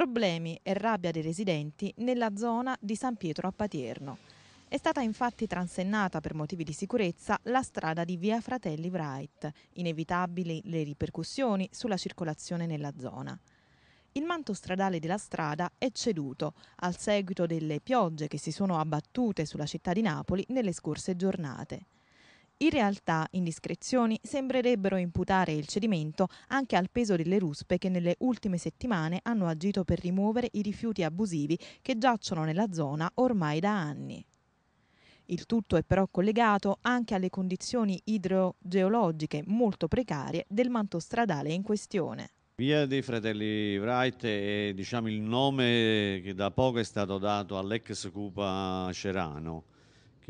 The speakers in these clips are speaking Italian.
Problemi e rabbia dei residenti nella zona di San Pietro a Patierno. È stata infatti transennata per motivi di sicurezza la strada di via Fratelli Wright, inevitabili le ripercussioni sulla circolazione nella zona. Il manto stradale della strada è ceduto al seguito delle piogge che si sono abbattute sulla città di Napoli nelle scorse giornate. In realtà, indiscrezioni sembrerebbero imputare il cedimento anche al peso delle ruspe che nelle ultime settimane hanno agito per rimuovere i rifiuti abusivi che giacciono nella zona ormai da anni. Il tutto è però collegato anche alle condizioni idrogeologiche molto precarie del manto stradale in questione. Via dei Fratelli Wright è diciamo, il nome che da poco è stato dato all'ex Cupa Cerano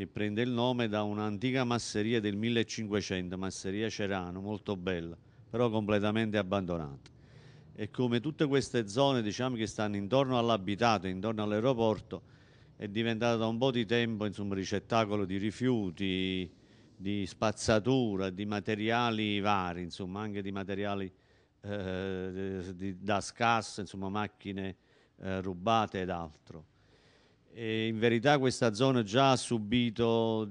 che prende il nome da un'antica masseria del 1500, masseria Cerano, molto bella, però completamente abbandonata. E come tutte queste zone diciamo, che stanno intorno all'abitato, intorno all'aeroporto, è diventata da un po' di tempo insomma, ricettacolo di rifiuti, di spazzatura, di materiali vari, insomma, anche di materiali eh, di, da scasso, insomma, macchine eh, rubate ed altro e in verità questa zona già ha subito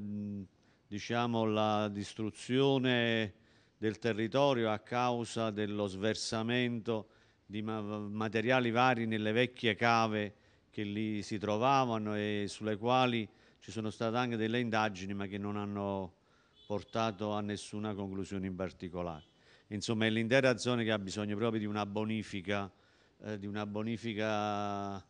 diciamo, la distruzione del territorio a causa dello sversamento di materiali vari nelle vecchie cave che lì si trovavano e sulle quali ci sono state anche delle indagini ma che non hanno portato a nessuna conclusione in particolare. Insomma è l'intera zona che ha bisogno proprio di una bonifica, eh, di una bonifica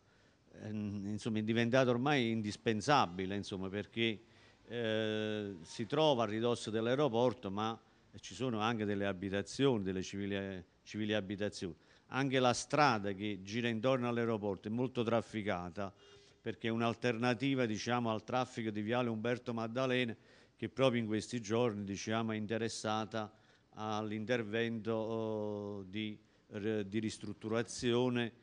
Ehm, insomma, è diventato ormai indispensabile insomma, perché eh, si trova a ridosso dell'aeroporto ma ci sono anche delle abitazioni, delle civili, civili abitazioni. Anche la strada che gira intorno all'aeroporto è molto trafficata perché è un'alternativa diciamo, al traffico di Viale Umberto Maddalena che proprio in questi giorni diciamo, è interessata all'intervento eh, di, di ristrutturazione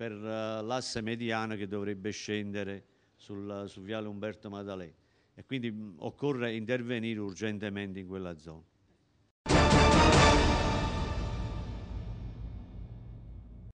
per eh, l'asse mediano che dovrebbe scendere sul, su Viale Umberto Madalè e quindi mm, occorre intervenire urgentemente in quella zona.